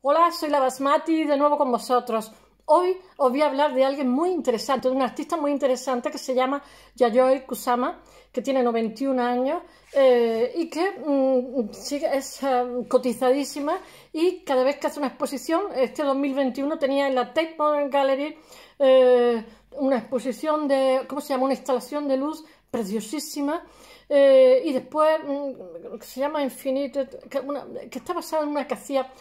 Hola, soy la Basmati de nuevo con vosotros. Hoy os voy a hablar de alguien muy interesante, de un artista muy interesante que se llama Yayoi Kusama, que tiene 91 años eh, y que mm, es eh, cotizadísima y cada vez que hace una exposición, este 2021 tenía en la Tate Modern Gallery eh, una exposición de, ¿cómo se llama?, una instalación de luz preciosísima. y después, mm, que se llama Infinite, que, que está basada en una que hacía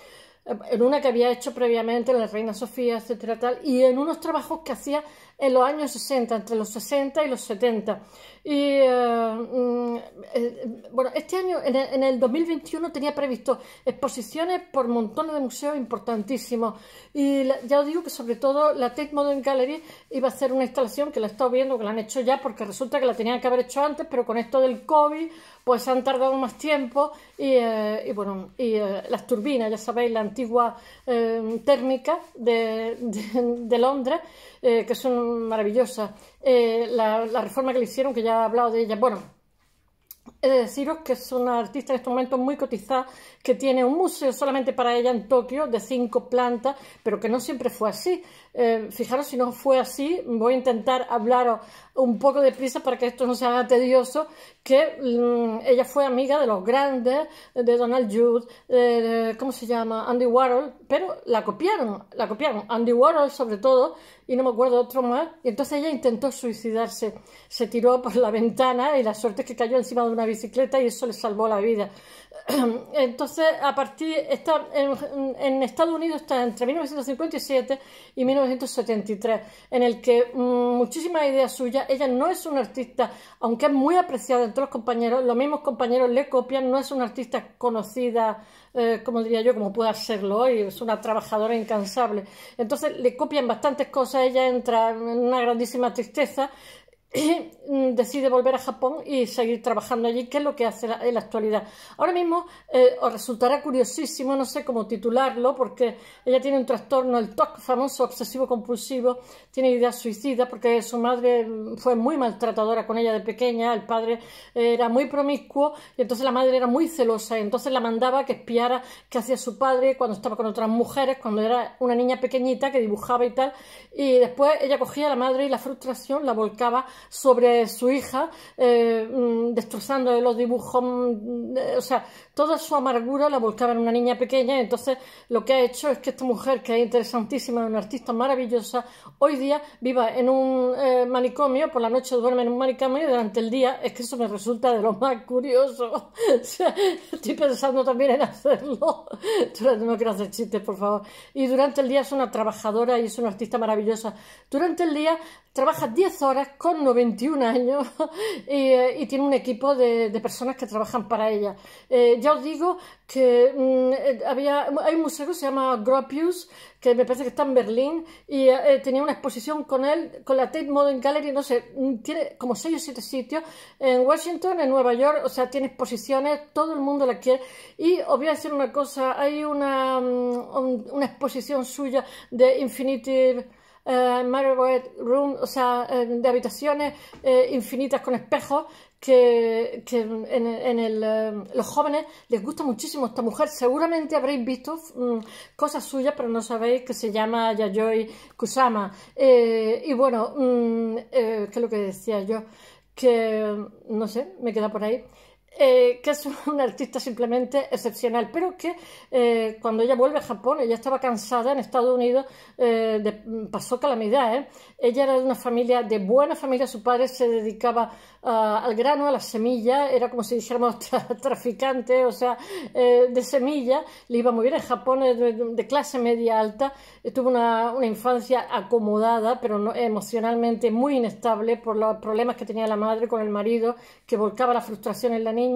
en una que había hecho previamente, la Reina Sofía, etcétera, y en unos trabajos que hacía en los años 60, entre los 60 y los 70. Y eh, mm, eh, bueno, este año, en el, 2021, tenía previsto exposiciones por montones de museos importantísimos. Y ya os digo que sobre todo la Tate Modern Gallery iba a ser una instalación que la he estado viendo, que la han hecho ya, porque resulta que la tenían que haber hecho antes, pero con esto del COVID, pues han tardado más tiempo. Y, eh, bueno, y las turbinas, ya sabéis, la antigua térmica de, de Londres. Eh, que son maravillosas, eh, la, la, reforma que le hicieron, que ya he hablado de ella, bueno, he de deciros que es una artista en estos momentos muy cotizada, que tiene un museo solamente para ella en Tokio de cinco plantas, pero que no siempre fue así. Eh, fijaros, si no fue así, voy a intentar hablaros un poco de prisa para que esto no se haga tedioso, que mm, ella fue amiga de los grandes, de Donald Judd, ¿cómo se llama? Andy Warhol, pero la copiaron, la copiaron, Andy Warhol sobre todo, y no me acuerdo otro más, y entonces ella intentó suicidarse, se tiró por la ventana y la suerte es que cayó encima de una bicicleta y eso le salvó la vida. Entonces, a partir está en, Estados Unidos está entre 1957 y 1973, en el que mm, muchísimas ideas suyas, ella no es una artista, aunque es muy apreciada entre los compañeros, los mismos compañeros le copian, no es una artista conocida, eh, como diría yo, como pueda serlo hoy, es una trabajadora incansable. Entonces, le copian bastantes cosas, ella entra en una grandísima tristeza, Mm, decide volver a Japón y seguir trabajando allí, que es lo que hace en la actualidad. Ahora mismo eh, os resultará curiosísimo, no sé cómo titularlo, porque ella tiene un trastorno, el TOC famoso, obsesivo compulsivo, tiene ideas suicidas porque su madre mm, fue muy maltratadora con ella de pequeña, el padre era muy promiscuo y entonces la madre era muy celosa, y entonces la mandaba que espiara qué hacía su padre cuando estaba con otras mujeres, cuando era una niña pequeñita que dibujaba y tal, y después ella cogía a la madre y la frustración la volcaba sobre su hija, eh, mm, destrozando los dibujos, mm, o sea, toda su amargura la volcaba en una niña pequeña. Entonces, lo que ha hecho es que esta mujer, que es interesantísima, una artista maravillosa, hoy día viva en un eh, manicomio, por la noche duerme en un manicomio durante el día es que eso me resulta de lo más curioso. estoy pensando también en hacerlo. no quiero hacer chistes, por favor. Y durante el día es una trabajadora y es una artista maravillosa. Durante el día trabaja 10 horas con 21, años eh, y, tiene un equipo de, personas que trabajan para ella. Eh, ya os digo que mm, eh, había, hay un museo que se llama Gropius, que me parece que está en Berlín, y tenía una exposición con él, con la Tate Modern Gallery, no sé, mm, tiene como 6 o 7 sitios en Washington, en Nueva York, o sea, tiene exposiciones, todo el mundo la quiere. Y os voy a decir una cosa, hay una, mm, una exposición suya de Infinitive eh, Room, o sea, de habitaciones eh, infinitas con espejos, que, en, el, eh, los jóvenes les gusta muchísimo esta mujer. Seguramente habréis visto mm, cosas suyas, pero no sabéis que se llama Yayoi Kusama. Eh, y bueno, mm, ¿qué es lo que decía yo? Que, no sé, me queda por ahí. Eh, que es una artista simplemente excepcional, pero que eh, cuando ella vuelve a Japón, ella estaba cansada en Estados Unidos, eh, pasó calamidad. Ella era de una familia, de buena familia, su padre se dedicaba ah, al grano, a las semillas, era como si dijéramos traficante, o sea, de semillas, le iba muy bien en Japón, de, clase media alta, tuvo una, una, infancia acomodada, pero no, emocionalmente muy inestable por los problemas que tenía la madre con el marido, que volcaba la frustración en la niña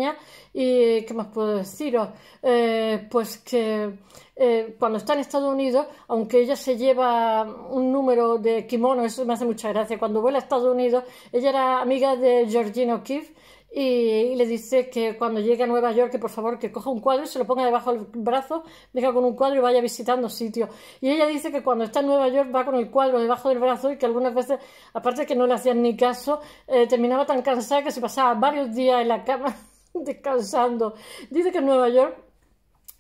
y ¿qué más puedo deciros? Eh, pues que eh, cuando está en Estados Unidos, aunque ella se lleva un número de kimono, eso me hace mucha gracia, cuando vuela a Estados Unidos, ella era amiga de Georgina O'Keeffe y, le dice que cuando llegue a Nueva York, que por favor que coja un cuadro y se lo ponga debajo del brazo, venga con un cuadro y vaya visitando sitios. Y ella dice que cuando está en Nueva York va con el cuadro debajo del brazo y que algunas veces, aparte que no le hacían ni caso, eh, terminaba tan cansada que se pasaba varios días en la cama descansando. Dice que en Nueva York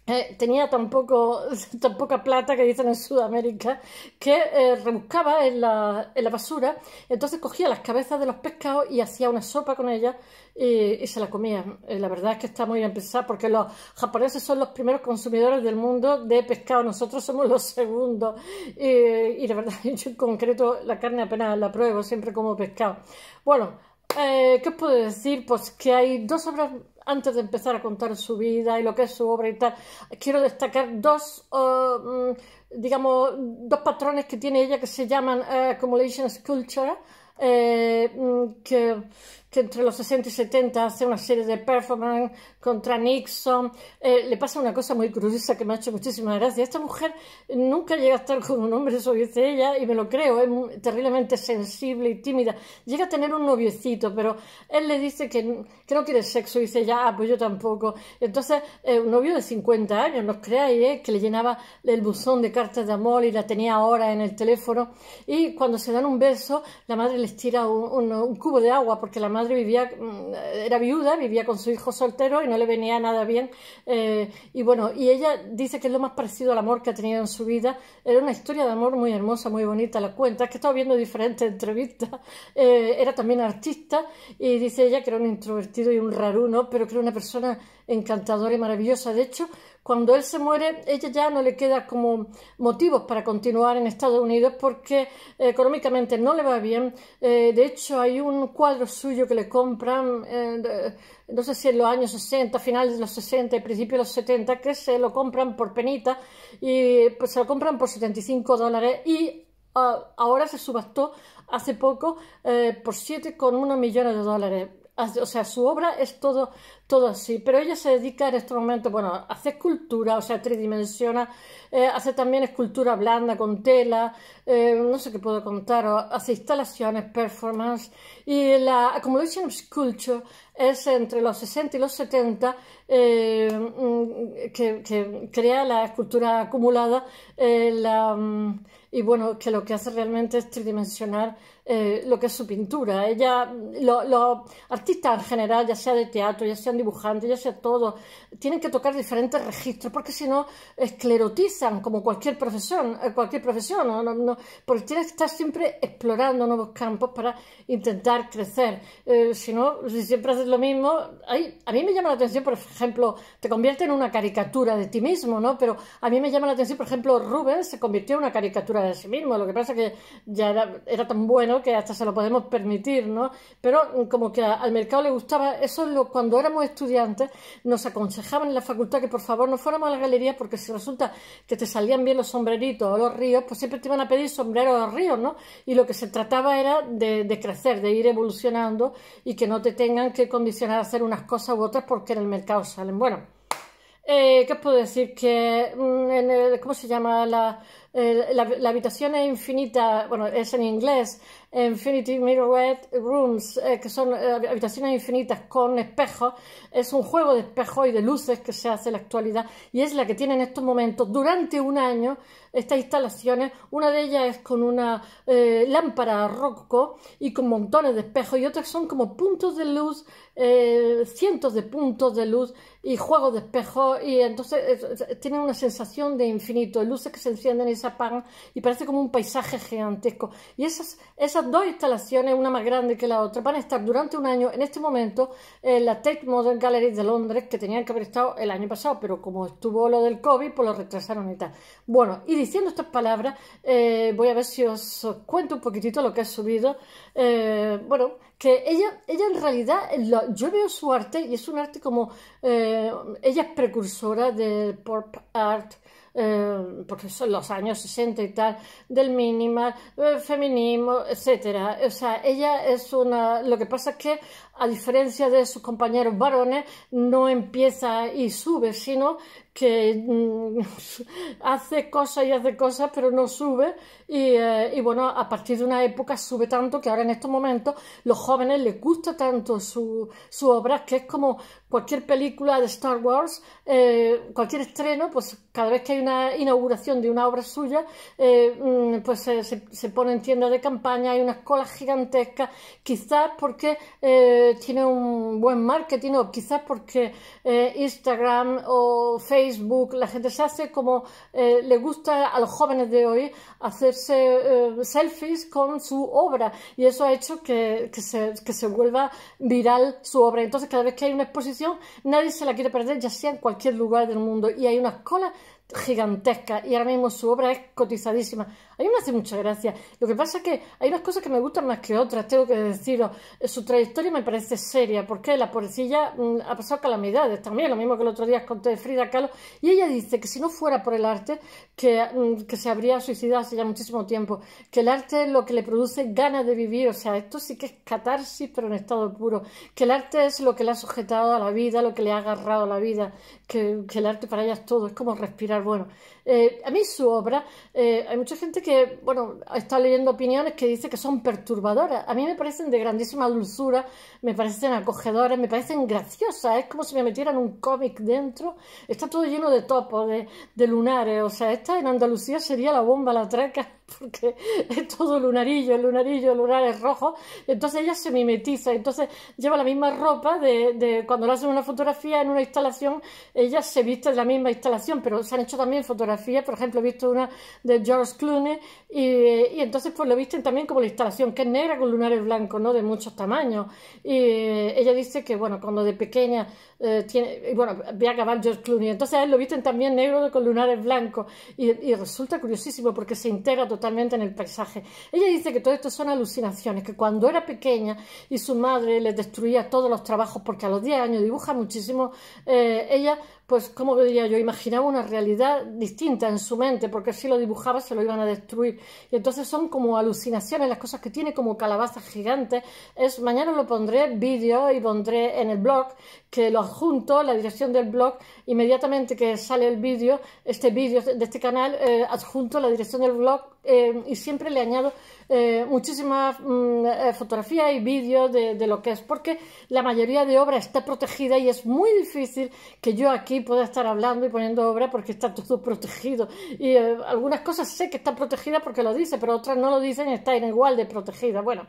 eh, tenía tan, poco, tan, poca plata que dicen en Sudamérica que eh, rebuscaba en la, basura, entonces cogía las cabezas de los pescados y hacía una sopa con ellas y, se la comía. Eh, la verdad es que está muy bien porque los japoneses son los primeros consumidores del mundo de pescado, nosotros somos los segundos y, la verdad en concreto la carne apenas la pruebo, siempre como pescado. Bueno, eh, ¿Qué os puedo decir? Pues que hay dos obras antes de empezar a contar su vida y lo que es su obra y tal, quiero destacar dos, eh, mm, digamos, dos patrones que tiene ella que se llaman Accumulation eh, Sculpture, mm, que entre los 60 y 70 hace una serie de performance contra Nixon. Eh, le pasa una cosa muy curiosa que me ha hecho muchísima gracia. Esta mujer nunca llega a estar con un hombre, eso dice ella, y me lo creo, es terriblemente sensible y tímida. Llega a tener un noviecito, pero él le dice que, que no quiere sexo, y dice ya, ah, pues yo tampoco. Entonces, eh, un novio de 50 años, no os creáis, eh, que le llenaba el buzón de cartas de amor y la tenía ahora en el teléfono. Y cuando se dan un beso, la madre les tira un, un cubo de agua porque la madre madre mm, era viuda, vivía con su hijo soltero y no le venía nada bien. Eh, y bueno, ella dice que es lo más parecido al amor que ha tenido en su vida. Era una historia de amor muy hermosa, muy bonita, la cuenta. Es que estaba viendo diferentes entrevistas. Eh, era también artista y dice ella que era un introvertido y un raruno, pero que era una persona encantadora y maravillosa. De hecho, cuando él se muere, ella ya no le queda como motivos para continuar en Estados Unidos porque eh, económicamente no le va bien. Eh, de hecho, hay un cuadro suyo que le compran, eh, no sé si en los años 60, finales de los 60 y principios de los 70, que se lo compran por penita y pues, se lo compran por 75 dólares y ah, ahora se subastó hace poco por 7,1 millones de dólares o sea, su obra es todo, todo así, pero ella se dedica en este momento, bueno, hace escultura, o sea, tridimensiona eh, hace también escultura blanda con tela, eh, no sé qué puedo contar, hace instalaciones, performance, y la Accommodation Sculpture es entre los 60 y los 70 eh, mm, que, crea la escultura acumulada, mm, y bueno, que lo que hace realmente es tridimensional eh, lo que es su pintura. Ella, los artistas en general, ya sea de teatro, ya sean dibujantes, ya sea todo, tienen que tocar diferentes registros, porque si no esclerotizan como cualquier profesión, eh, cualquier profesión, ¿no? No, porque tienes que estar siempre explorando nuevos campos para intentar crecer. Eh, si no, siempre haces lo mismo, a mí me llama la atención, por ejemplo, te convierte en una caricatura de ti mismo, ¿no? Pero a mí me llama la atención, por ejemplo, Rubens se convirtió en una caricatura de sí mismo, lo que pasa que ya era, era tan bueno que hasta se lo podemos permitir, ¿no? Pero mm, como que al mercado le gustaba, eso lo, cuando éramos estudiantes nos aconsejaban en la facultad que por favor no fuéramos a las galerías porque si resulta que te salían bien los sombreritos o los ríos, pues siempre te iban a pedir sombreros o ríos, ¿no? Y lo que se trataba era de, crecer, de ir evolucionando y que no te tengan que condicionar a hacer unas cosas u otras porque en el mercado salen. Bueno. Eh, ¿Qué os puedo decir? Que, mm, en ¿cómo se llama? la, habitación es infinita, bueno, es en inglés, Infinity Mirrored Rooms, eh, que son eh, habitaciones infinitas con espejos. Es un juego de espejos y de luces que se hace en la actualidad y es la que tiene en estos momentos, durante un año, estas instalaciones. Una de ellas es con una eh, lámpara roco y con montones de espejos y otras son como puntos de luz, cientos de puntos de luz y juegos de espejos y entonces tiene tienen una sensación de infinito, luces que se encienden y se apagan y parece como un paisaje gigantesco. Y esas dos instalaciones, una más grande que la otra, van a estar durante un año en este momento en la Tate Modern Gallery de Londres, que tenían que haber estado el año pasado, pero como estuvo lo del COVID, pues lo retrasaron y tal. Bueno, y diciendo estas palabras, eh, voy a ver si os cuento un poquitito lo que ha subido. Eh, bueno, que ella, ella en realidad, eh, yo veo su arte y es un arte como, ella es precursora del pop art, eh, porque son los años 60 y tal, del minimal, eh, feminismo, etcétera. O sea, ella es una... Lo que pasa es que, a diferencia de sus compañeros varones, no empieza y sube, sino que mm, hace cosas y hace cosas, pero no sube. Eh, y, bueno, a partir de una época sube tanto que ahora en estos momentos los jóvenes les gusta tanto su, su obra que es como cualquier película de Star Wars, eh, cualquier estreno, pues cada vez que hay una inauguración de una obra suya, eh, mm, pues se, se, pone en tienda de campaña, hay una colas gigantesca quizás porque tiene un buen marketing o quizás porque Instagram o Facebook Facebook, la gente se hace como eh, le gusta a los jóvenes de hoy hacerse eh, selfies con su obra y eso ha hecho que, se, que, se, vuelva viral su obra. Entonces cada vez que hay una exposición nadie se la quiere perder, ya sea en cualquier lugar del mundo y hay una colas gigantesca y ahora mismo su obra es cotizadísima. A mí me hace mucha gracia. Lo que pasa es que hay unas cosas que me gustan más que otras, tengo que deciros. Su trayectoria me parece seria, porque la pobrecilla mm, ha pasado calamidades también, lo mismo que el otro día conté de Frida Kahlo, y ella dice que si no fuera por el arte, mm, que, se habría suicidado hace ya muchísimo tiempo, que el arte es lo que le produce ganas de vivir, o sea, esto sí que es catarsis, pero en estado puro, que el arte es lo que le ha sujetado a la vida, lo que le ha agarrado a la vida, que, que el arte para ella es todo, es como respirar bueno, eh, a mí su obra, eh, hay mucha gente que, bueno, está leyendo opiniones que dice que son perturbadoras. A mí me parecen de grandísima dulzura, me parecen acogedoras, me parecen graciosas. Es como si me metieran un cómic dentro. Está todo lleno de topos, de, lunares. O sea, esta en Andalucía sería la bomba, la traca porque es todo lunarillo, el lunarillo, el lunar es rojo, entonces ella se mimetiza, entonces lleva la misma ropa de, cuando le hacen una fotografía en una instalación, ella se viste de la misma instalación, pero se han hecho también fotografías, por ejemplo, he visto una de George Clooney y, entonces pues lo visten también como la instalación, que es negra con lunares blancos, ¿no? De muchos tamaños. Y eh, ella dice que, bueno, cuando de pequeña eh, tiene, bueno, voy a acabar George Clooney, entonces a él lo visten también negro con lunares blancos y, y resulta curiosísimo porque se integra totalmente totalmente en el paisaje. Ella dice que todo esto son alucinaciones, que cuando era pequeña y su madre le destruía todos los trabajos porque a los 10 años dibuja muchísimo, eh, ella pues, como diría yo, imaginaba una realidad distinta en su mente, porque si lo dibujaba se lo iban a destruir. Y entonces son como alucinaciones, las cosas que tiene como calabazas gigantes. Es, mañana lo pondré vídeo y pondré en el blog, que lo adjunto, la dirección del blog, inmediatamente que sale el vídeo, este vídeo de este canal, eh, adjunto la dirección del blog eh, y siempre le añado eh, muchísimas mm, eh, fotografías y vídeos de, lo que es, porque la mayoría de obra está protegida y es muy difícil que yo aquí pueda estar hablando y poniendo obra porque está todo protegido. Y eh, algunas cosas sé que están protegidas porque lo dice, pero otras no lo dicen y están igual de protegidas. Bueno,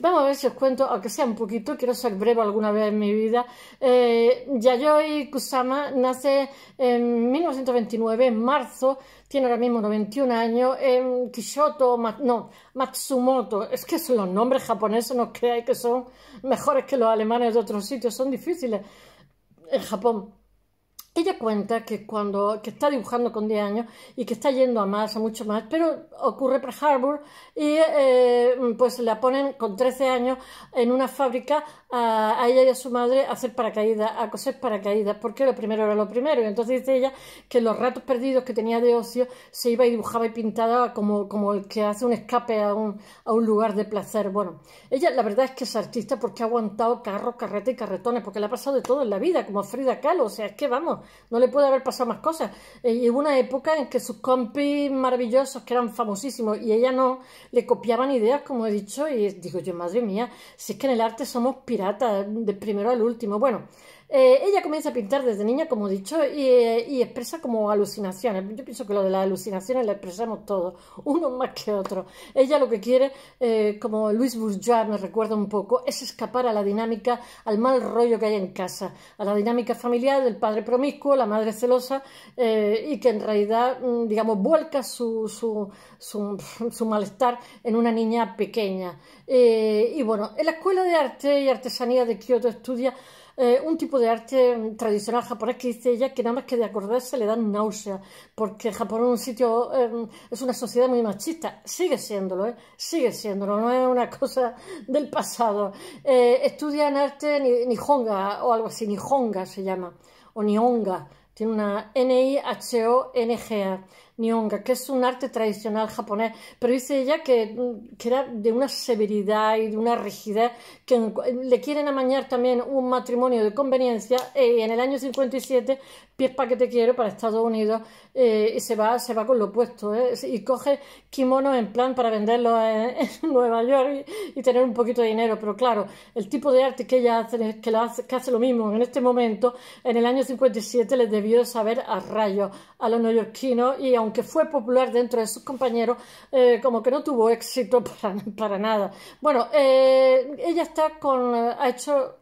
vamos a ver si os cuento, aunque sea un poquito, quiero ser breve alguna vez en mi vida. Yayoi Kusama nace en 1929, en marzo tiene ahora mismo 91 años, en em, Kishoto, no, Matsumoto, es que son los nombres japoneses, no creáis que son mejores que los alemanes de otros sitios, son difíciles en Japón. Ella cuenta que cuando que está dibujando con 10 años y que está yendo a más, a mucho más, pero ocurre para Harbour y eh, pues la ponen con 13 años en una fábrica a, ella y a su madre a hacer paracaídas, a coser paracaídas, porque lo primero era lo primero. Y entonces dice ella que los ratos perdidos que tenía de ocio se iba y dibujaba y pintaba como, como el que hace un escape a un, a un lugar de placer. Bueno, ella la verdad es que es artista porque ha aguantado carros, carretes y carretones, porque le ha pasado de todo en la vida, como Frida Kahlo. O sea, es que vamos, no le puede haber pasado más cosas. Eh, y hubo una época en que sus compis maravillosos, que eran famosísimos, y ella no, le copiaban ideas, como he dicho, y digo yo, madre mía, si es que en el arte somos pirata, de primero al último. Bueno, eh, ella comienza a pintar desde niña, como he dicho, y, eh, expresa como alucinaciones. Yo pienso que lo de las alucinaciones la expresamos todos, uno más que otro Ella lo que quiere, eh, como Luis Bourgeois me recuerda un poco, es escapar a la dinámica, al mal rollo que hay en casa, a la dinámica familiar del padre promiscuo, la madre celosa, y que en realidad, mm, digamos, vuelca su, su, su, su malestar en una niña pequeña. y bueno, en la Escuela de Arte y Artesanía de Kioto estudia eh, un tipo de arte mm, tradicional japonés que dice ella que nada más que de acordarse le dan náusea porque Japón es un sitio, eh, mm, es una sociedad muy machista, sigue siéndolo, eh, sigue siéndolo, no es una cosa del pasado. Eh, estudian arte ni, nihonga o algo así, nihonga se llama, o nihonga, tiene una N-I-H-O-N-G-A. Nihonga, que es un arte tradicional japonés, pero dice ella que, mm, era de una severidad y de una rigidez que le quieren amañar también un matrimonio de conveniencia y eh, en el año 57 pies para que te quiero para Estados Unidos eh, y se va, se va con lo opuesto ¿eh? y coge kimonos en plan para venderlos en, Nueva York y, tener un poquito de dinero, pero claro, el tipo de arte que ella hace, que, hace, lo mismo en este momento, en el año 57 les debió saber a rayos a los neoyorquinos y a aunque fue popular dentro de sus compañeros, eh, como que no tuvo éxito para, nada. Bueno, eh, ella está con, eh, ha hecho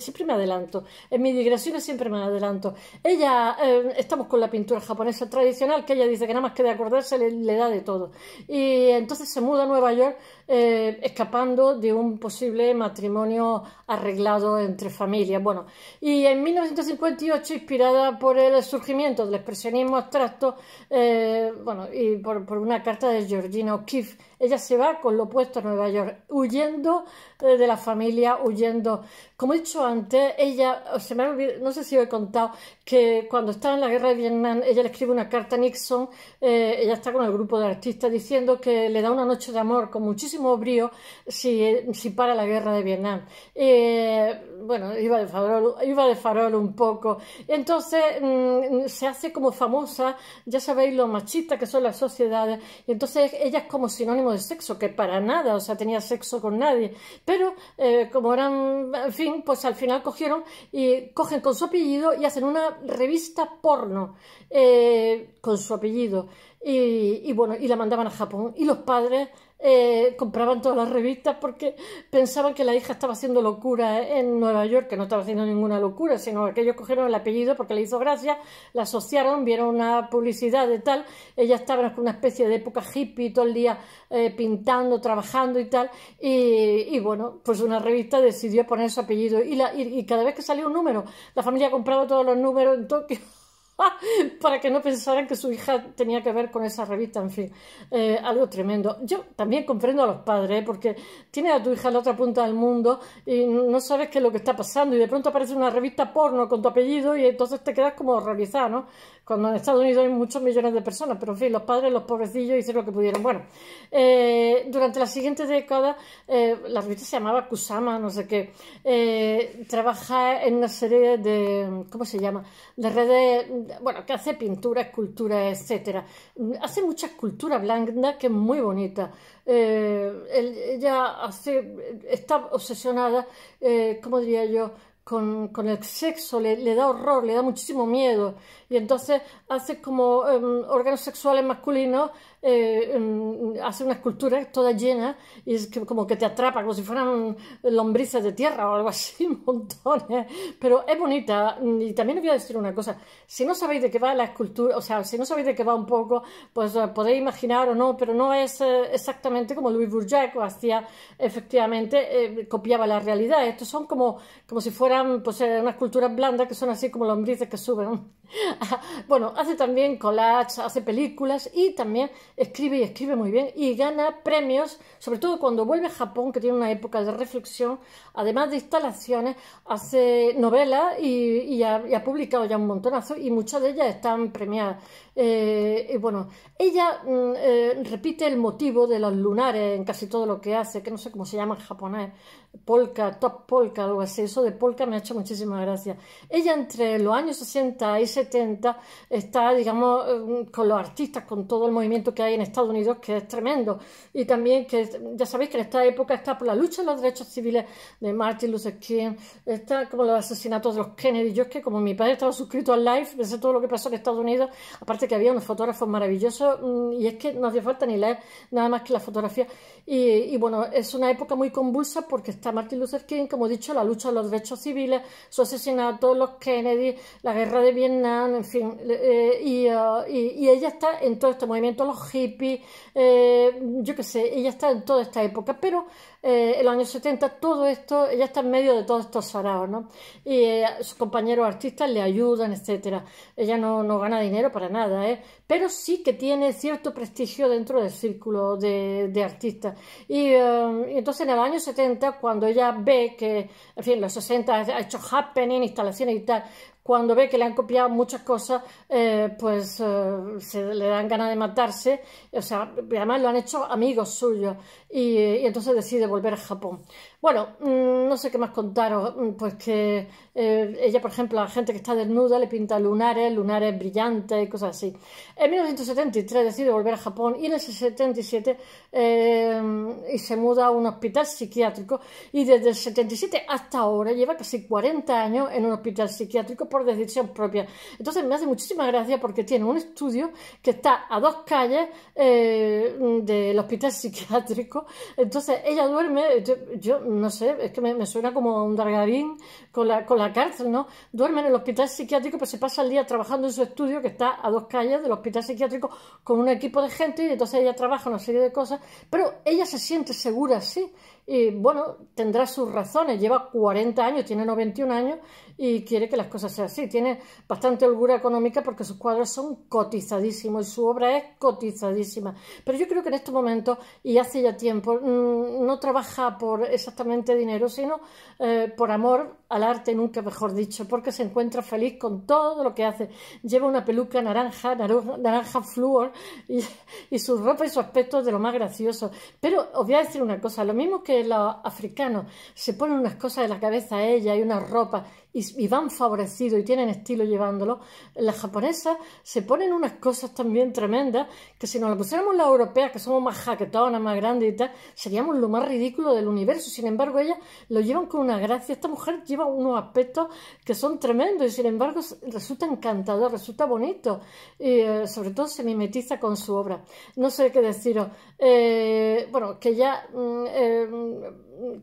siempre me adelanto. En mis digresiones siempre me adelanto. Ella, estamos con la pintura japonesa tradicional, que ella dice que nada más que de acordarse le da de todo. Y entonces se muda a Nueva York eh, escapando de un posible matrimonio arreglado entre familias. Bueno, y en 1958, inspirada por el surgimiento del expresionismo abstracto, eh, bueno, y por, una carta de Georgina O'Keeffe, ella se va con lo puesto a Nueva York, huyendo eh, de la familia, huyendo. Como he dicho antes, ella, no sé si he contado, que cuando estaba en la guerra de Vietnam, ella le escribe una carta a Nixon, ella está con el grupo de artistas diciendo que le da una noche de amor con muchísimo brío si, para la guerra de Vietnam. Eh, bueno, iba de, farol, un poco. Entonces mm, se hace como famosa, ya sabéis lo machista que son las sociedades, y entonces ella es como sinónimo de sexo, que para nada, o sea, tenía sexo con nadie. Pero eh, como eran, en fin, pues al final cogieron y cogen con su apellido y hacen una revista porno eh, con su apellido. y bueno, y la mandaban a Japón. Y los padres eh, compraban todas las revistas porque pensaban que la hija estaba haciendo locura eh, en Nueva York, que no estaba haciendo ninguna locura, sino que ellos cogieron el apellido porque le hizo gracia, la asociaron, vieron una publicidad de tal, ella estaba con una especie de época hippie todo el día eh, pintando, trabajando y tal, y, bueno, pues una revista decidió poner su apellido y, y cada vez que salía un número, la familia compraba todos los números en Tokio. para que no pensaran que su hija tenía que ver con esa revista, en fin, eh, algo tremendo. Yo también comprendo a los padres, eh, porque tienes a tu hija en la otra punta del mundo y no sabes qué es lo que está pasando y de pronto aparece una revista porno con tu apellido y entonces te quedas como horrorizada, ¿no? Cuando en Estados Unidos hay muchos millones de personas, pero en fin, los padres, los pobrecillos hicieron lo que pudieron. Bueno, eh, durante la siguiente década la revista se llamaba Kusama, no sé qué, trabaja en una serie de, ¿cómo se llama?, de redes bueno, que hace pintura, escultura, etcétera. Hace mucha escultura blanda que es muy bonita. Eh, ella hace, está obsesionada, eh, ¿cómo diría yo? Con, el sexo, le, da horror, le da muchísimo miedo. Y entonces hace como em, órganos sexuales masculinos eh, hace una escultura toda llena y es como que te atrapa, como si fueran lombrices de tierra o algo así, montones. Pero es bonita. Y también os voy a decir una cosa, si no sabéis de qué va la escultura, o sea, si no sabéis de qué va un poco, pues eh, podéis imaginar o no, pero no es eh, exactamente como Louis Bourgeois hacía efectivamente, copiaba la realidad. Estos son como, como si fueran pues, unas esculturas blandas que son así como lombrices que suben. bueno, hace también collage, hace películas y también escribe y escribe muy bien y gana premios, sobre todo cuando vuelve a Japón, que tiene una época de reflexión, además de instalaciones, hace novelas y, ha, publicado ya un montonazo y muchas de ellas están premiadas. Eh, y bueno, ella mm, eh, repite el motivo de los lunares en casi todo lo que hace, que no sé cómo se llama en japonés, polka, top polka, algo así, eso de polka me ha hecho muchísima gracia. Ella entre los años 60 y 70 está, digamos, eh, con los artistas, con todo el movimiento que hay en Estados Unidos, que es tremendo. Y también que, ya sabéis que en esta época está por la lucha de los derechos civiles de Martin Luther King, está como los asesinatos de los Kennedy. Yo es que como mi padre estaba suscrito al live, pensé todo lo que pasó en Estados Unidos, aparte que había unos fotógrafos maravillosos, mm, y es que no hacía falta ni leer nada más que la fotografía. Y, y bueno, es una época muy convulsa porque está Martin Luther King, como he dicho, la lucha de los derechos civiles, su asesinato, los Kennedy, la guerra de Vietnam, en fin. Eh, ah, y, ella está en todo este movimiento, los hippies, eh, yo qué sé, ella está en toda esta época, pero el eh, año los 70, todo esto, ella está en medio de todos estos saraos, ¿no? Y eh, sus compañeros artistas le ayudan, etcétera. Ella no, gana dinero para nada, ¿eh? Pero sí que tiene cierto prestigio dentro del círculo de, de artistas. Y, eh, entonces en el año 70, cuando ella ve que, en fin, en los 60 ha hecho happening, instalaciones y tal, cuando ve que le han copiado muchas cosas, eh, pues eh, se le dan ganas de matarse, o sea, además lo han hecho amigos suyos, y entonces decide volver a Japón. Bueno, mm, no sé qué más contaros, mm, pues que eh, ella, por ejemplo, a la gente que está desnuda le pinta lunares, lunares brillantes y cosas así. En 1973 decide volver a Japón y en el 77 eh, y se muda a un hospital psiquiátrico y desde el 77 hasta ahora lleva casi 40 años en un hospital psiquiátrico por decisión propia. Entonces me hace muchísima gracia porque tiene un estudio que está a dos calles eh, del hospital psiquiátrico. Entonces ella duerme, yo, yo no sé, es que me, suena como un Dargarín con la, con la cárcel, ¿no? Duerme en el hospital psiquiátrico, pero se pasa el día trabajando en su estudio, que está a dos calles del hospital psiquiátrico, con un equipo de gente, y entonces ella trabaja una serie de cosas, pero ella se siente segura, sí, y bueno, tendrá sus razones, lleva 40 años, tiene 91 años y quiere que las cosas sean así. Tiene bastante holgura económica porque sus cuadros son cotizadísimos y su obra es cotizadísima. Pero yo creo que en este momento y hace ya tiempo, mm, no trabaja por exactamente dinero, sino eh, por amor al arte, nunca mejor dicho, porque se encuentra feliz con todo lo que hace. Lleva una peluca naranja, naranja, flor flúor, y, su ropa y su aspecto es de lo más gracioso. Pero os voy a decir una cosa, lo mismo que los africanos, se ponen unas cosas de la cabeza a ella y una ropa y, van favorecidos y tienen estilo llevándolo, las japonesas se ponen unas cosas también tremendas que si nos las pusiéramos las europeas, que somos más jaquetonas, más grandes y tal, seríamos lo más ridículo del universo. Sin embargo, ellas lo llevan con una gracia. Esta mujer lleva unos aspectos que son tremendos y sin embargo resulta encantador, resulta bonito y eh, sobre todo se mimetiza con su obra. No sé qué deciros. Eh, bueno, que ya... Mm, eh,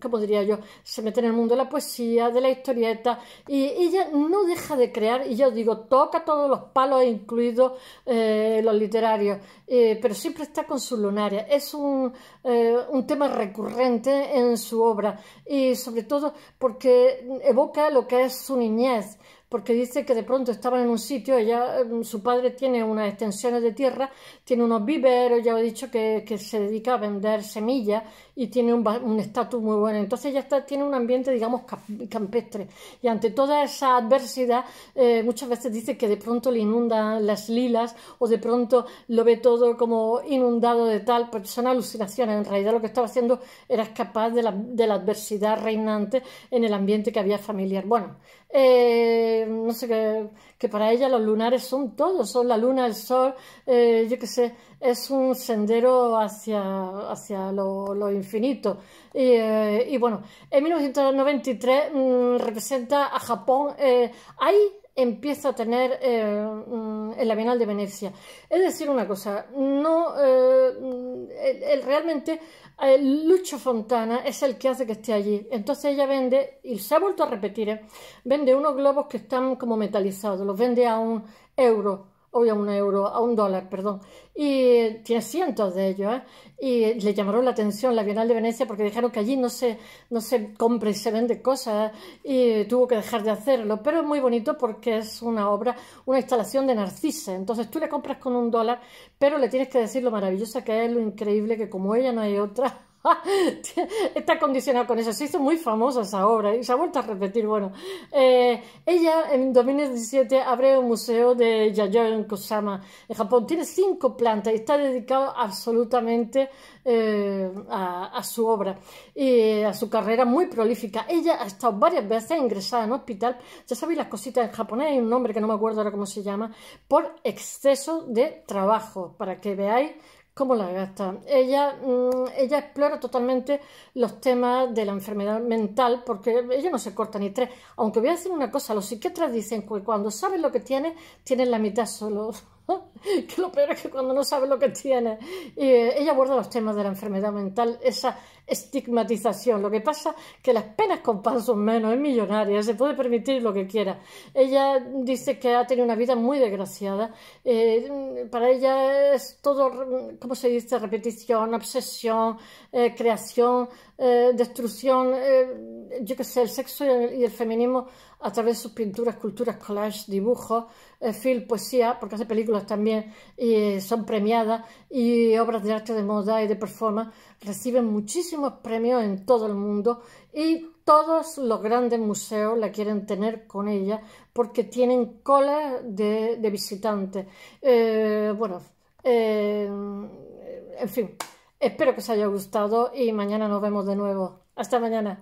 como diría yo, se mete en el mundo de la poesía, de la historieta, y ella no deja de crear, y yo digo, toca todos los palos, incluidos eh, los literarios, eh, pero siempre está con sus lunares. Es un, eh, un tema recurrente en su obra, y sobre todo porque evoca lo que es su niñez porque dice que de pronto estaban en un sitio, ella, em, su padre tiene unas extensiones de tierra, tiene unos viveros, ya he dicho que, se dedica a vender semillas y tiene un estatus muy bueno. Entonces ya está, tiene un ambiente, digamos, campestre. Y ante toda esa adversidad, eh, muchas veces dice que de pronto le inundan las lilas o de pronto lo ve todo como inundado de tal, pues son alucinaciones. En realidad lo que estaba haciendo era escapar de la, de la adversidad reinante en el ambiente que había familiar. Bueno, eh, no sé qué, que para ella los lunares son todos, son la luna, el sol, eh, yo qué sé, es un sendero hacia, hacia lo, infinito. Eh, y, bueno, en 1993 mm, representa a Japón. hay empieza a tener eh, el en la Bienal de Venecia. Es decir, una cosa, no, eh, el, realmente el Lucho Fontana es el que hace que esté allí. Entonces ella vende, y se ha vuelto a repetir, ¿eh? vende unos globos que están como metalizados, los vende a un euro hoy a un euro, a un dólar, perdón, y tiene cientos de ellos, ¿eh? y le llamaron la atención la Bienal de Venecia porque dijeron que allí no se, no se compra y se vende cosas ¿eh? y tuvo que dejar de hacerlo, pero es muy bonito porque es una obra, una instalación de Narcisa, entonces tú le compras con un dólar, pero le tienes que decir lo maravillosa que es, lo increíble, que como ella no hay otra, está condicionado con eso. Se hizo muy famosa esa obra y se ha vuelto a repetir. Bueno, eh, ella en 2017 abre un museo de Yayoi en Kusama, en Japón. Tiene cinco plantas y está dedicado absolutamente eh, a, a, su obra y eh, a su carrera muy prolífica. Ella ha estado varias veces ingresada en hospital. Ya sabéis las cositas en japonés, hay un nombre que no me acuerdo ahora cómo se llama, por exceso de trabajo, para que veáis cómo la gasta. Ella, mm, ella explora totalmente los temas de la enfermedad mental porque ella no se corta ni tres. Aunque voy a decir una cosa, los psiquiatras dicen que cuando saben lo que tienen, tienen la mitad solo que lo peor es que cuando no saben lo que tienen. Eh, ella aborda los temas de la enfermedad mental, esa estigmatización. Lo que pasa que las penas con pan son menos, es millonaria, se puede permitir lo que quiera. Ella dice que ha tenido una vida muy desgraciada. Eh, para ella es todo, como se dice? Repetición, obsesión, eh, creación, eh, destrucción. yo que sé, el sexo y el, feminismo a través de sus pinturas, culturas, collage, dibujos, film, poesía, porque hace películas también y son premiadas, y obras de arte de moda y de performance reciben muchísimos premios en todo el mundo y todos los grandes museos la quieren tener con ella porque tienen cola de, visitantes. Eh, bueno, eh, en fin, espero que os haya gustado y mañana nos vemos de nuevo. Hasta mañana.